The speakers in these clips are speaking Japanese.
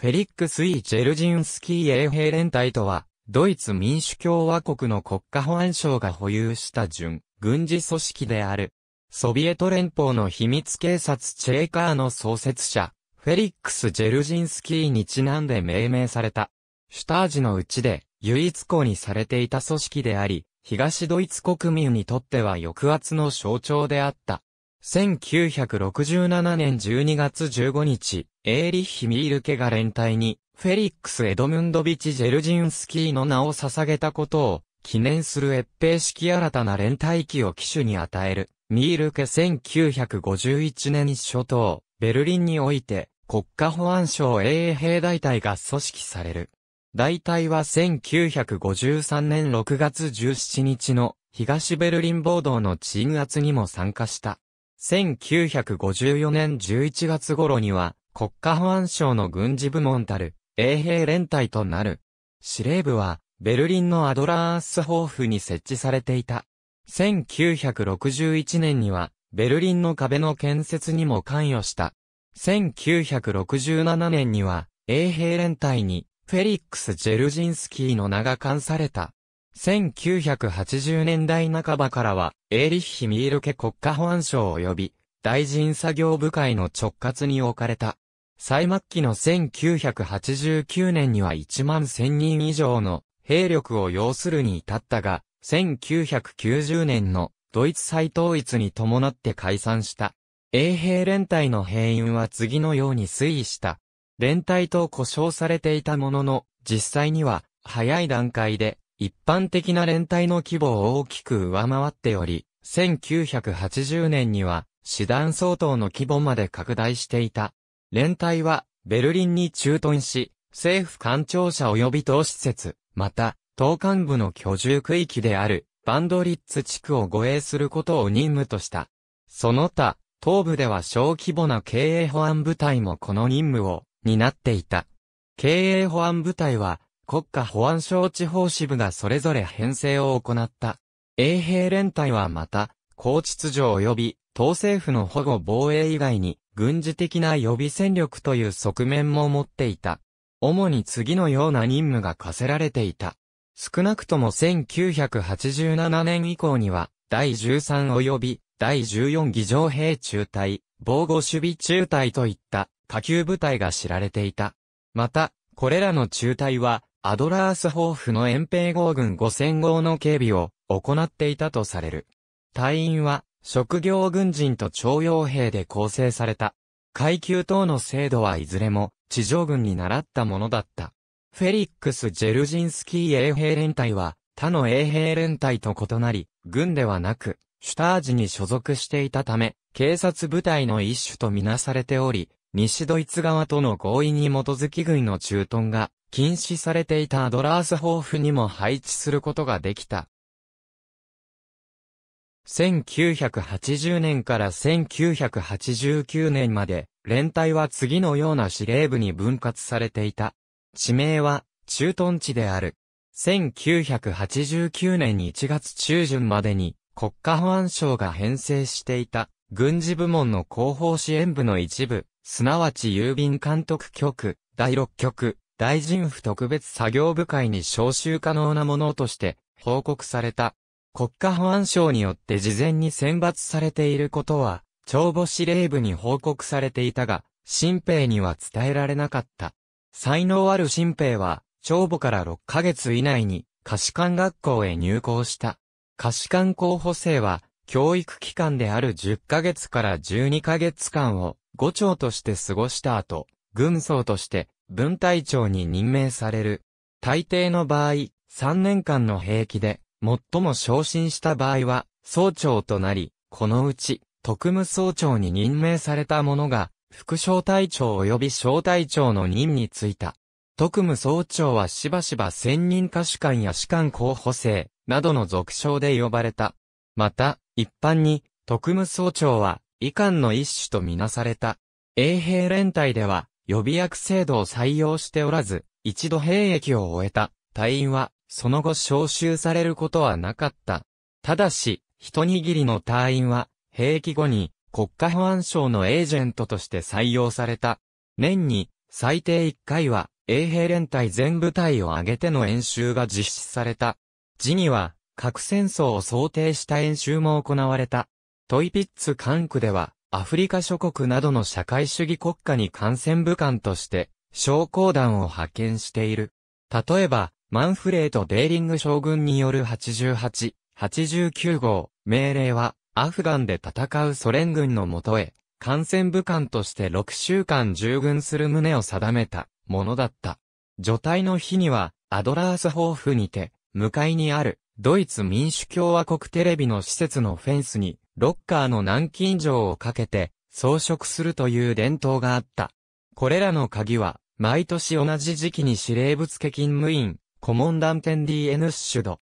フェリックス・イ・ジェルジンスキー衛兵連隊とは、ドイツ民主共和国の国家保安省が保有した準軍事組織である。ソビエト連邦の秘密警察チェーカーの創設者、フェリックス・ジェルジンスキーにちなんで命名された。シュタージのうちで唯一公にされていた組織であり、東ドイツ国民にとっては抑圧の象徴であった。1967年12月15日、エーリッヒ・ミールケが連帯に、フェリックス・エドムンドビチ・ジェルジンスキーの名を捧げたことを、記念する越平式新たな連帯機を機種に与える。ミールケ1951年初頭、ベルリンにおいて、国家保安省英英兵大隊が組織される。大隊は1953年6月17日の東ベルリン暴動の鎮圧にも参加した。1954年11月頃には、国家保安省の軍事部門たる、衛兵連隊となる。司令部は、ベルリンのアドラースホーフに設置されていた。1961年には、ベルリンの壁の建設にも関与した。1967年には、衛兵連隊に、フェリックス・ジェルジンスキーの名が冠された。1980年代半ばからは、エーリッヒ・ミールケ国家保安省及び、大臣作業部会の直轄に置かれた。最末期の1989年には1万1000人以上の兵力を要するに至ったが、1990年のドイツ再統一に伴って解散した。英兵連隊の兵員は次のように推移した。連隊と呼称されていたものの、実際には、早い段階で、一般的な連帯の規模を大きく上回っており、1980年には、師団相当の規模まで拡大していた。連帯は、ベルリンに駐屯し、政府官庁舎及び党施設、また、党幹部の居住区域である、バンドリッツ地区を護衛することを任務とした。その他、東部では小規模な経営保安部隊もこの任務を担っていた。経営保安部隊は国家保安省地方支部がそれぞれ編成を行った。衛兵連隊はまた、高秩序及び、党政府の保護防衛以外に、軍事的な予備戦力という側面も持っていた。主に次のような任務が課せられていた。少なくとも1987年以降には、第13及び第14議場兵中隊、防護守備中隊といった下級部隊が知られていた。また、これらの中隊は、アドラースホーフの遠兵号軍5000号の警備を行っていたとされる。隊員は、職業軍人と徴用兵で構成された。階級等の制度はいずれも、地上軍に習ったものだった。フェリックス・ジェルジンスキー衛兵連隊は、他の衛兵連隊と異なり、軍ではなく、シュタージに所属していたため、警察部隊の一種とみなされており、西ドイツ側との合意に基づき軍の駐屯が禁止されていたアドラースホーフにも配置することができた。1980年から1989年まで、連隊は次のような司令部に分割されていた。地名は、駐屯地である。1989年1月中旬までに、国家保安省が編成していた、軍事部門の広報支援部の一部、すなわち郵便監督局、第6局、大臣府特別作業部会に招集可能なものとして報告された。国家保安省によって事前に選抜されていることは、帳簿司令部に報告されていたが、新兵には伝えられなかった。才能ある新兵は、帳簿から6ヶ月以内に、可視官学校へ入校した。可視官候補生は、教育期間である10ヶ月から12ヶ月間を、五長として過ごした後、軍曹として、分隊長に任命される。大抵の場合、3年間の兵役で、最も昇進した場合は、総長となり、このうち、特務総長に任命された者が、副小隊長及び小隊長の任についた。特務総長はしばしば専任歌手官や士官候補生、などの俗称で呼ばれた。また、一般に、特務総長は、遺官の一種とみなされた。衛兵連隊では、予備役制度を採用しておらず、一度兵役を終えた隊員は、その後召集されることはなかった。ただし、一握りの隊員は、兵役後に国家保安省のエージェントとして採用された。年に最低1回は衛兵連隊全部隊を挙げての演習が実施された。次には核戦争を想定した演習も行われた。トイピッツ管区ではアフリカ諸国などの社会主義国家に感染武官として、商工団を派遣している。例えば、マンフレート・デーリング将軍による88、89号、命令は、アフガンで戦うソ連軍のもとへ、感染武官として6週間従軍する旨を定めた、ものだった。除隊の日には、アドラースホーフにて、向かいにある、ドイツ民主共和国テレビの施設のフェンスに、ロッカーの南京錠をかけて装飾するという伝統があった。これらの鍵は、毎年同じ時期に司令部付勤務員、顧問団店 DN シュド。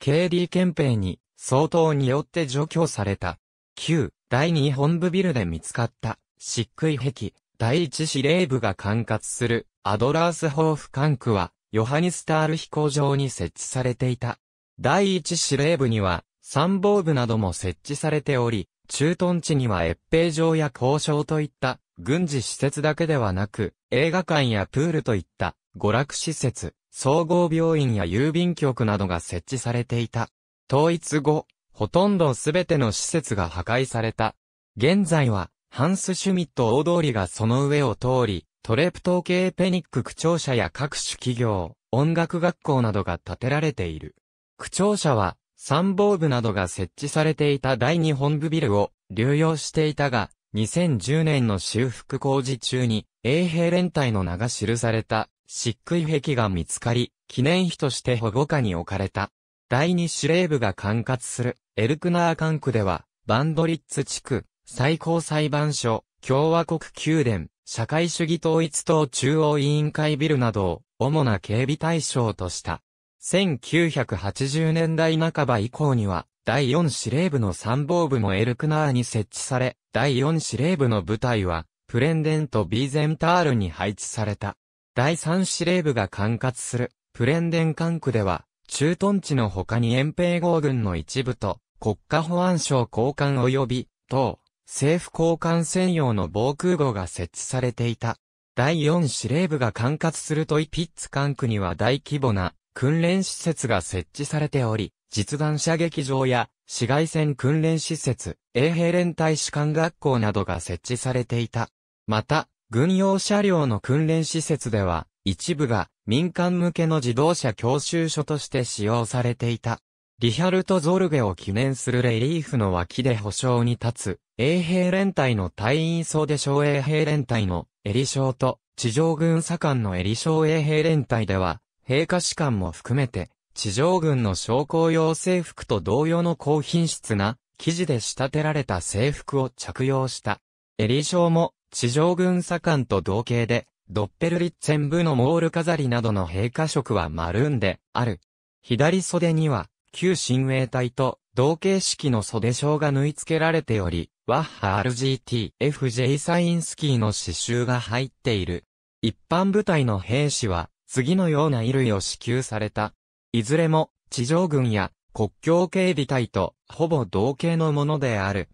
KD 憲兵に、相当によって除去された。旧、第2本部ビルで見つかった、漆喰壁、第1司令部が管轄する、アドラースホーフ管区は、ヨハニスタール飛行場に設置されていた。第1司令部には、参謀部なども設置されており、駐屯地には越平場や交渉といった軍事施設だけではなく、映画館やプールといった娯楽施設、総合病院や郵便局などが設置されていた。統一後、ほとんどすべての施設が破壊された。現在は、ハンス・シュミット大通りがその上を通り、トレプトーペニック区庁舎や各種企業、音楽学校などが建てられている。区庁舎は、参謀部などが設置されていた第二本部ビルを流用していたが、2010年の修復工事中に、衛兵連隊の名が記された、漆喰壁が見つかり、記念碑として保護下に置かれた。第二司令部が管轄する、エルクナー管区では、バンドリッツ地区、最高裁判所、共和国宮殿、社会主義統一党中央委員会ビルなどを、主な警備対象とした。1980年代半ば以降には、第4司令部の参謀部もエルクナーに設置され、第4司令部の部隊は、プレンデント・ビーゼンタールに配置された。第3司令部が管轄する、プレンデン管区では、駐屯地の他に遠平合軍の一部と、国家保安省交換及び、等、政府交換専用の防空壕が設置されていた。第4司令部が管轄するトイピッツ管区には大規模な訓練施設が設置されており、実弾射撃場や市外線訓練施設、衛兵連隊士官学校などが設置されていた。また、軍用車両の訓練施設では、一部が民間向けの自動車教習所として使用されていた。リヒャルト・ゾルゲを記念するレリーフの脇で保証に立つ、衛兵連隊の隊員総で小衛兵連隊のエリショーと、地上軍左官のエリ小衛兵連隊では、陛下士官も含めて、地上軍の将校用制服と同様の高品質な生地で仕立てられた制服を着用した。エリ賞も地上軍左官と同型で、ドッペルリッツェン部のモール飾りなどの陛下色は丸んである。左袖には、旧親衛隊と同型式の袖章が縫い付けられており、ワッハ RGT、FJ サインスキーの刺繍が入っている。一般部隊の兵士は、次のような衣類を支給された。いずれも、地上軍や国境警備隊とほぼ同型のものである。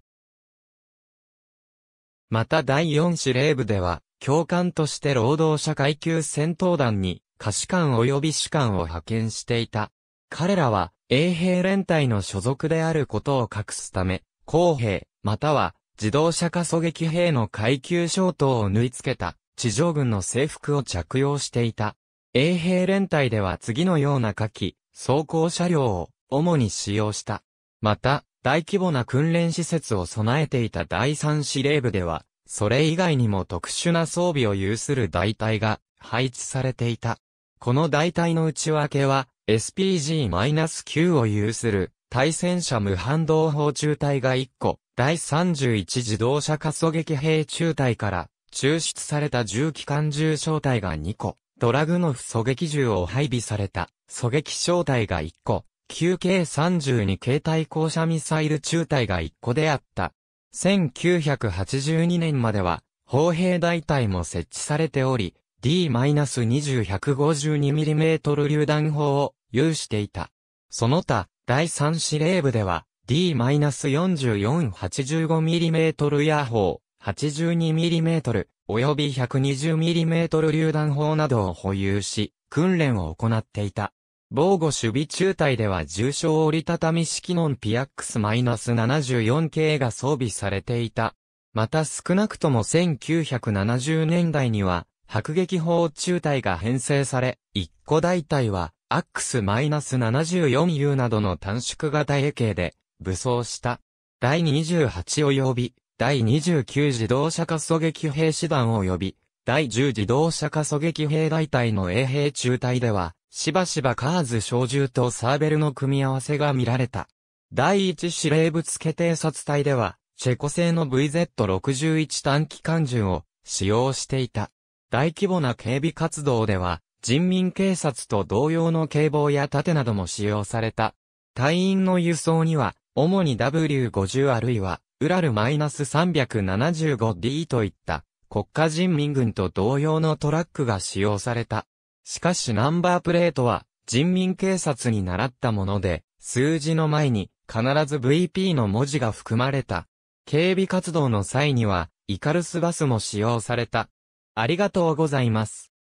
また第四司令部では、教官として労働者階級戦闘団に、可視官及び士官を派遣していた。彼らは、衛兵連隊の所属であることを隠すため、公兵、または、自動車化狙撃兵の階級小等を縫い付けた、地上軍の制服を着用していた。衛兵連隊では次のような火器、装甲車両を主に使用した。また、大規模な訓練施設を備えていた第三司令部では、それ以外にも特殊な装備を有する大隊が配置されていた。この大隊の内訳は、SPG-9 を有する対戦車無反動砲中隊が1個、第31自動車加速撃兵中隊から抽出された重機関銃小隊が2個。ドラグノフ狙撃銃を配備された、狙撃小隊が1個、9K32 形態降車ミサイル中隊が1個であった。1982年までは、砲兵大隊も設置されており、D-2152mm 0榴弾砲を有していた。その他、第3司令部では、D-4485mm ヤー砲、82mm、及び 120mm 榴弾砲などを保有し、訓練を行っていた。防護守備中隊では重傷折りたたみ式ノンピアックス -74 系が装備されていた。また少なくとも1970年代には、迫撃砲中隊が編成され、一個大隊は、アックス -74U などの短縮型 A k で、武装した。第28及び第29自動車化狙撃兵師団及び、第10自動車化狙撃兵大隊の衛兵中隊では、しばしばカーズ小銃とサーベルの組み合わせが見られた。第1司令部付偵察隊では、チェコ製の VZ61 短期艦銃を使用していた。大規模な警備活動では、人民警察と同様の警棒や盾なども使用された。隊員の輸送には、主に W50 あるいはウラル -375D といった国家人民軍と同様のトラックが使用された。しかしナンバープレートは人民警察に習ったもので、数字の前に必ず VP の文字が含まれた。警備活動の際には、イカルスバスも使用された。ありがとうございます。